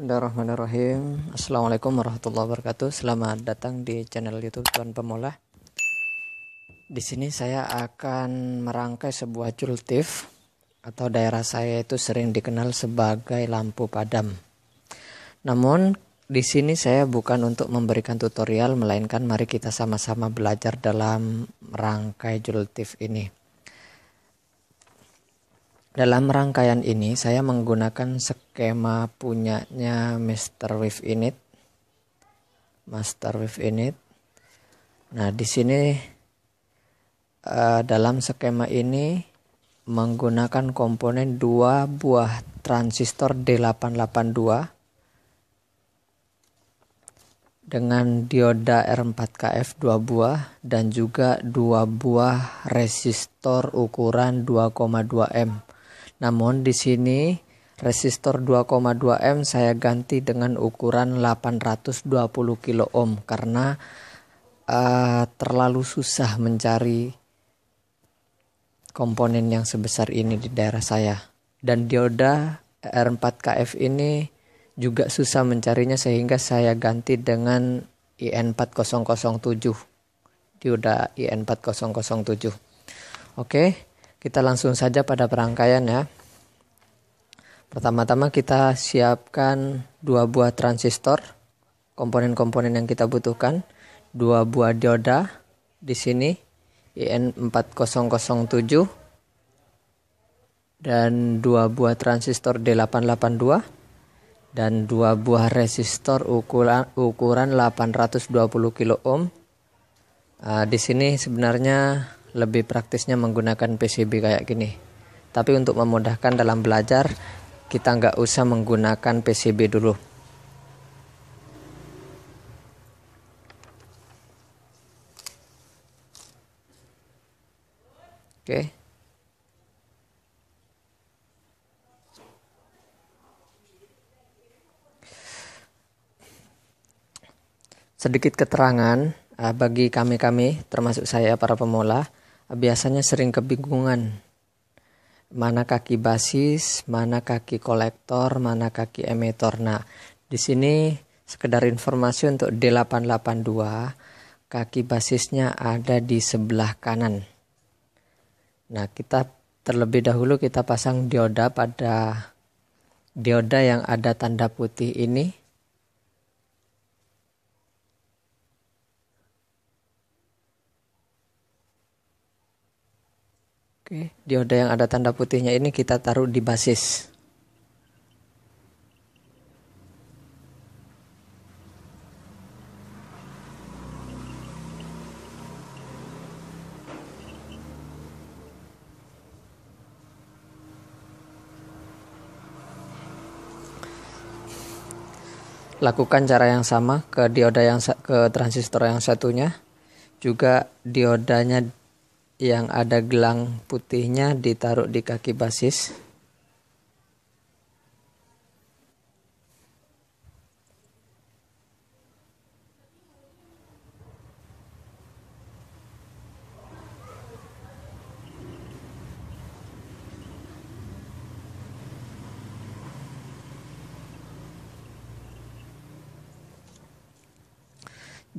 Bismillahirrahmanirrahim Assalamualaikum warahmatullahi wabarakatuh Selamat datang di channel youtube Tuan Pemula Di sini saya akan merangkai sebuah jultif Atau daerah saya itu sering dikenal sebagai lampu padam Namun di sini saya bukan untuk memberikan tutorial Melainkan mari kita sama-sama belajar dalam rangkai jultif ini dalam rangkaian ini saya menggunakan skema punyanya Mr. With Init. Master With Init. Nah, di sini eh, dalam skema ini menggunakan komponen dua buah transistor D882 dengan dioda R4KF 2 buah dan juga dua buah resistor ukuran 2,2 M namun di sini resistor 2,2 M saya ganti dengan ukuran 820 kilo ohm karena uh, terlalu susah mencari komponen yang sebesar ini di daerah saya. Dan dioda R4KF ini juga susah mencarinya sehingga saya ganti dengan IN4007 dioda IN4007. Oke, kita langsung saja pada perangkaian ya. Pertama-tama kita siapkan dua buah transistor, komponen-komponen yang kita butuhkan, dua buah dioda di sini IN4007 dan dua buah transistor D882 dan dua buah resistor ukuran ukuran 820 kilo ohm. Uh, di sini sebenarnya lebih praktisnya menggunakan PCB kayak gini. Tapi untuk memudahkan dalam belajar, kita nggak usah menggunakan PCB dulu. Oke. Okay. Sedikit keterangan ah, bagi kami-kami termasuk saya para pemula ah, biasanya sering kebingungan mana kaki basis, mana kaki kolektor, mana kaki emitor. Nah, di sini sekedar informasi untuk D882, kaki basisnya ada di sebelah kanan. Nah, kita terlebih dahulu kita pasang dioda pada dioda yang ada tanda putih ini Oke, dioda yang ada tanda putihnya ini kita taruh di basis. lakukan cara yang sama ke dioda yang ke transistor yang satunya juga diodanya yang ada gelang putihnya ditaruh di kaki basis.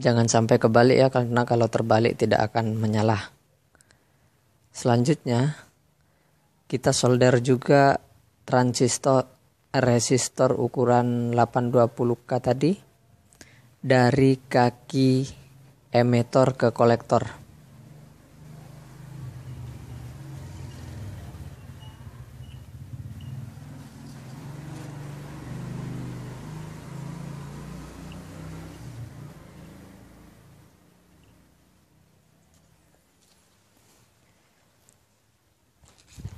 Jangan sampai kebalik ya karena kalau terbalik tidak akan menyala. Selanjutnya, kita solder juga transistor resistor ukuran 820K tadi dari kaki emitor ke kolektor.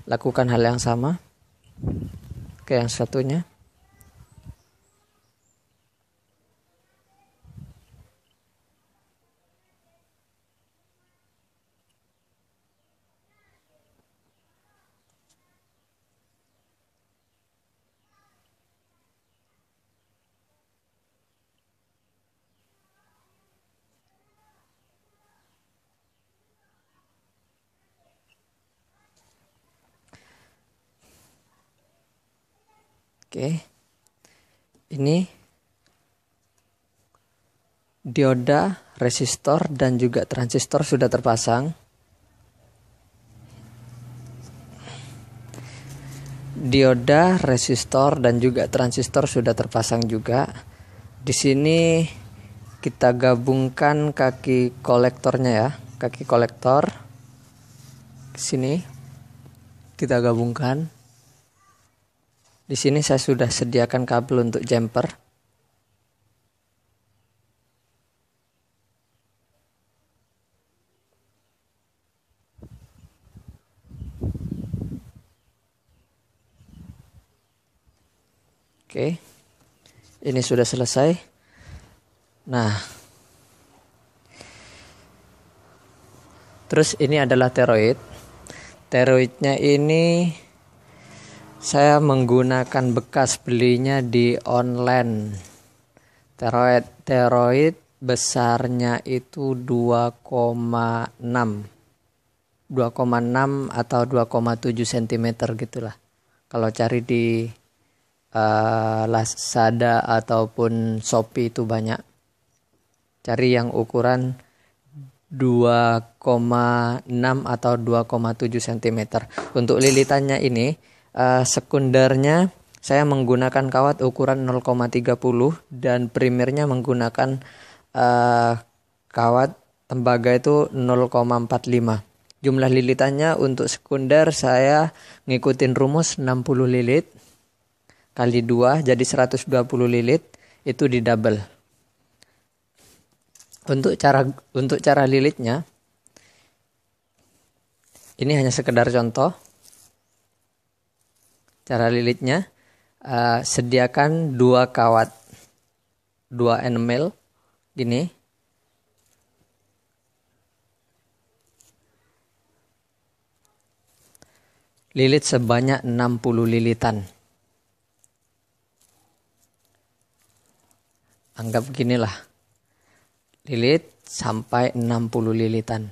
lakukan hal yang sama ke yang satunya Oke. Ini dioda, resistor dan juga transistor sudah terpasang. Dioda, resistor dan juga transistor sudah terpasang juga. Di sini kita gabungkan kaki kolektornya ya, kaki kolektor. Sini kita gabungkan. Di sini saya sudah sediakan kabel untuk jumper. Oke. Ini sudah selesai. Nah, Terus ini adalah teroid. Teroidnya ini saya menggunakan bekas belinya di online teroid teroid besarnya itu 2,6 2,6 atau 2,7 cm gitulah kalau cari di uh, Lazada ataupun Shopee itu banyak cari yang ukuran 2,6 atau 2,7 cm untuk lilitannya ini uh, sekundernya saya menggunakan kawat ukuran 0,30 dan primernya menggunakan uh, kawat tembaga itu 0,45. Jumlah lilitannya untuk sekunder saya ngikutin rumus 60 lilit kali 2 jadi 120 lilit itu di double. Untuk cara untuk cara lilitnya ini hanya sekedar contoh cara lilitnya uh, sediakan dua kawat dua enamel gini lilit sebanyak 60 lilitan anggap ginilah lilit sampai 60 lilitan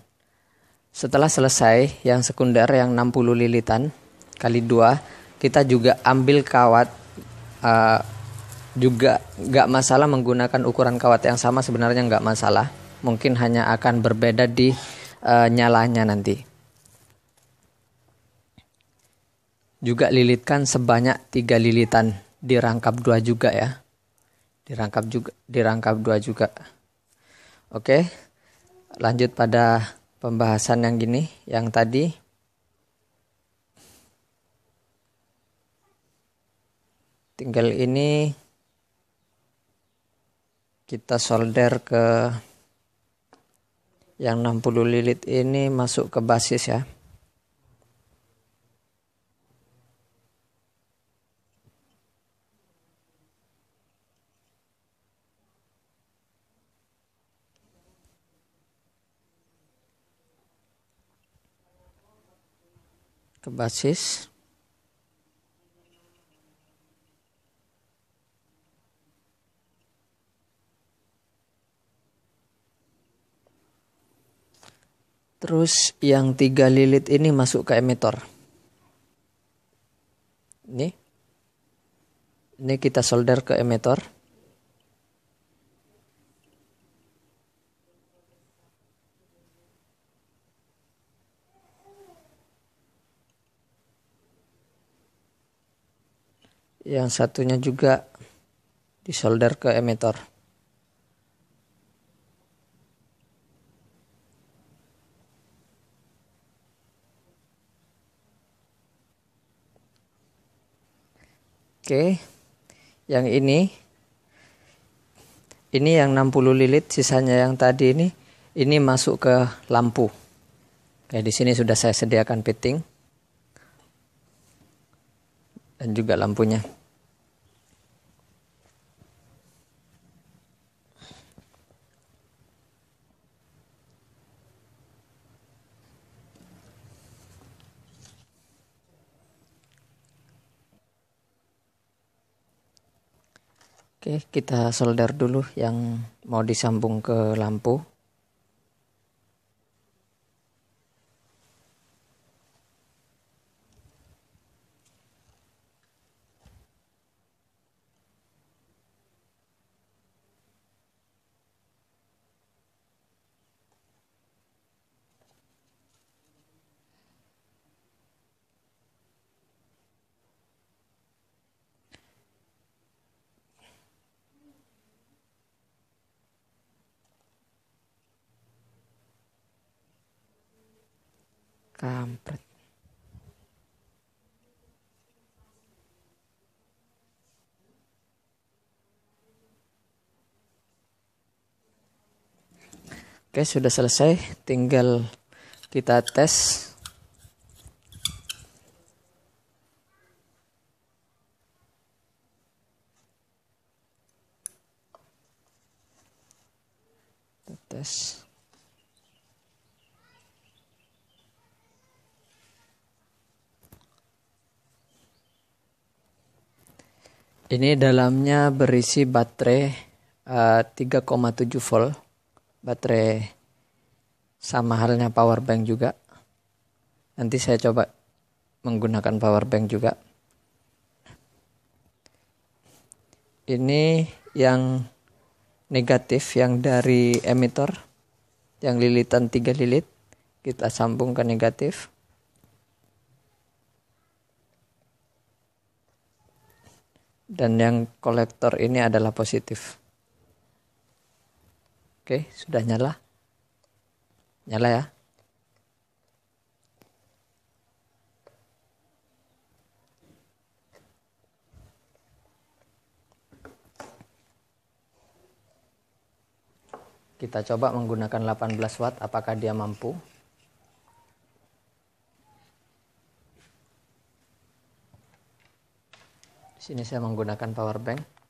setelah selesai yang sekunder yang 60 lilitan kali dua kita juga ambil kawat uh, juga nggak masalah menggunakan ukuran kawat yang sama sebenarnya nggak masalah mungkin hanya akan berbeda di uh, nyalanya nanti juga lilitkan sebanyak tiga lilitan dirangkap dua juga ya dirangkap juga dirangkap dua juga oke lanjut pada pembahasan yang gini yang tadi tinggal ini kita solder ke yang 60 lilit ini masuk ke basis ya ke basis Terus yang tiga lilit ini masuk ke emitor. Ini. Ini kita solder ke emitor. Yang satunya juga disolder ke emitor. Oke. Yang ini ini yang 60 lilit, sisanya yang tadi ini ini masuk ke lampu. Ya di sini sudah saya sediakan fitting dan juga lampunya. Oke, kita solder dulu yang mau disambung ke lampu. kampret Oke, sudah selesai. Tinggal kita tes. Kita tes. Ini dalamnya berisi baterai eh, uh, 3,7 volt. Baterai sama halnya power bank juga. Nanti saya coba menggunakan power bank juga. Ini yang negatif yang dari emitor yang lilitan 3 lilit kita sambung ke negatif dan yang kolektor ini adalah positif. Oke, sudah nyala? Nyala ya? Kita coba menggunakan 18 watt apakah dia mampu? Di sini saya menggunakan power bank.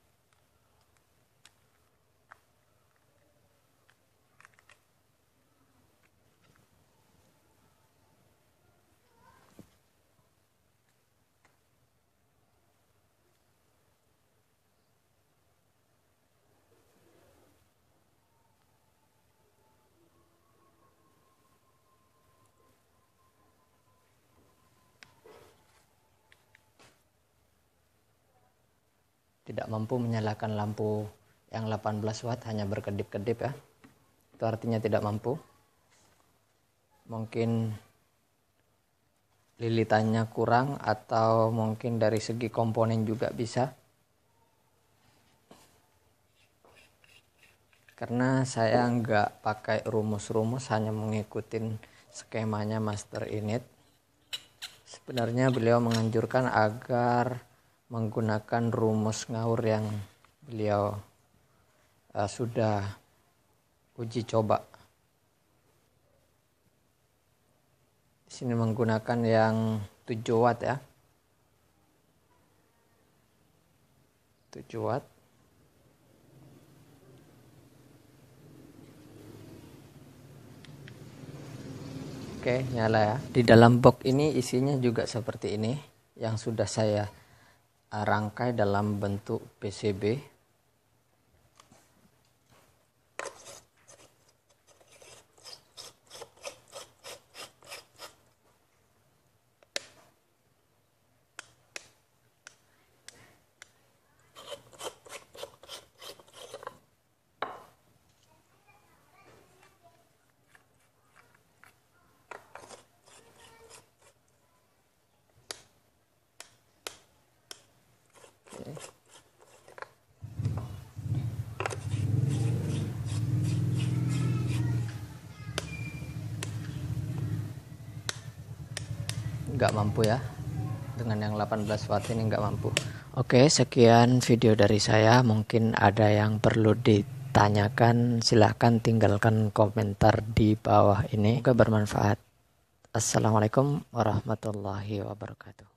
tidak mampu menyalakan lampu yang 18 watt hanya berkedip-kedip ya itu artinya tidak mampu mungkin lilitannya kurang atau mungkin dari segi komponen juga bisa karena saya nggak pakai rumus-rumus hanya mengikuti skemanya master init sebenarnya beliau menganjurkan agar menggunakan rumus ngaur yang beliau uh, sudah uji coba. Di sini menggunakan yang 7 watt ya. 7 watt. Oke, nyala ya. Di dalam box ini isinya juga seperti ini yang sudah saya rangkai dalam bentuk PCB nggak mampu ya dengan yang 18 watt ini nggak mampu oke sekian video dari saya mungkin ada yang perlu ditanyakan silahkan tinggalkan komentar di bawah ini semoga bermanfaat Assalamualaikum warahmatullahi wabarakatuh